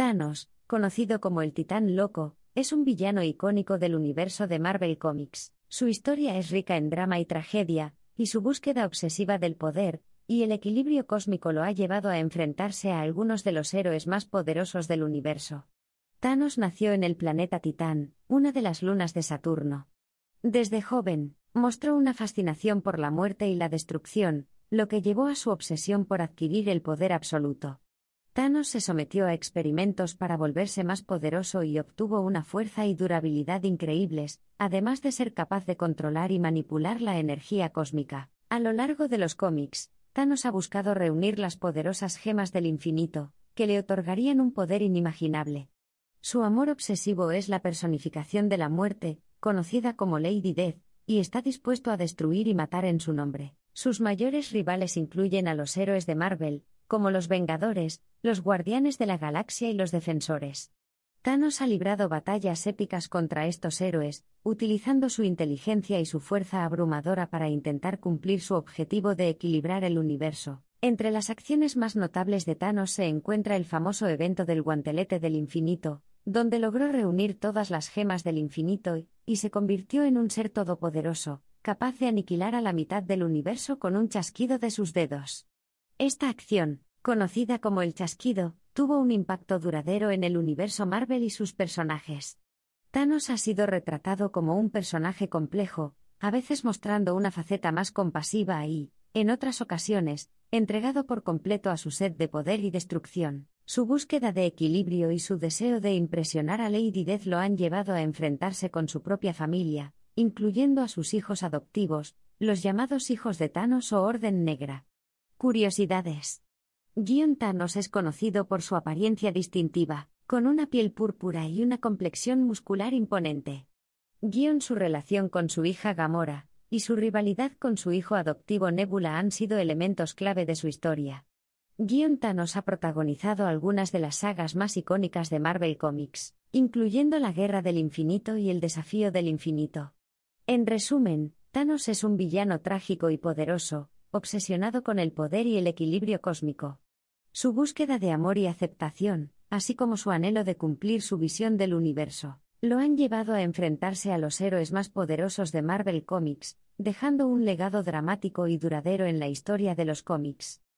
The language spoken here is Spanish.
Thanos, conocido como el Titán Loco, es un villano icónico del universo de Marvel Comics. Su historia es rica en drama y tragedia, y su búsqueda obsesiva del poder, y el equilibrio cósmico lo ha llevado a enfrentarse a algunos de los héroes más poderosos del universo. Thanos nació en el planeta Titán, una de las lunas de Saturno. Desde joven, mostró una fascinación por la muerte y la destrucción, lo que llevó a su obsesión por adquirir el poder absoluto. Thanos se sometió a experimentos para volverse más poderoso y obtuvo una fuerza y durabilidad increíbles, además de ser capaz de controlar y manipular la energía cósmica. A lo largo de los cómics, Thanos ha buscado reunir las poderosas gemas del infinito, que le otorgarían un poder inimaginable. Su amor obsesivo es la personificación de la muerte, conocida como Lady Death, y está dispuesto a destruir y matar en su nombre. Sus mayores rivales incluyen a los héroes de Marvel, como los Vengadores, los Guardianes de la Galaxia y los Defensores. Thanos ha librado batallas épicas contra estos héroes, utilizando su inteligencia y su fuerza abrumadora para intentar cumplir su objetivo de equilibrar el universo. Entre las acciones más notables de Thanos se encuentra el famoso evento del guantelete del infinito, donde logró reunir todas las gemas del infinito y, se convirtió en un ser todopoderoso, capaz de aniquilar a la mitad del universo con un chasquido de sus dedos. Esta acción, conocida como el chasquido, tuvo un impacto duradero en el universo Marvel y sus personajes. Thanos ha sido retratado como un personaje complejo, a veces mostrando una faceta más compasiva y, en otras ocasiones, entregado por completo a su sed de poder y destrucción. Su búsqueda de equilibrio y su deseo de impresionar a Lady Death lo han llevado a enfrentarse con su propia familia, incluyendo a sus hijos adoptivos, los llamados hijos de Thanos o Orden Negra. Curiosidades. Guion Thanos es conocido por su apariencia distintiva, con una piel púrpura y una complexión muscular imponente. Guion su relación con su hija Gamora, y su rivalidad con su hijo adoptivo Nebula han sido elementos clave de su historia. Guion Thanos ha protagonizado algunas de las sagas más icónicas de Marvel Comics, incluyendo la Guerra del Infinito y el Desafío del Infinito. En resumen, Thanos es un villano trágico y poderoso, obsesionado con el poder y el equilibrio cósmico. Su búsqueda de amor y aceptación, así como su anhelo de cumplir su visión del universo, lo han llevado a enfrentarse a los héroes más poderosos de Marvel Comics, dejando un legado dramático y duradero en la historia de los cómics.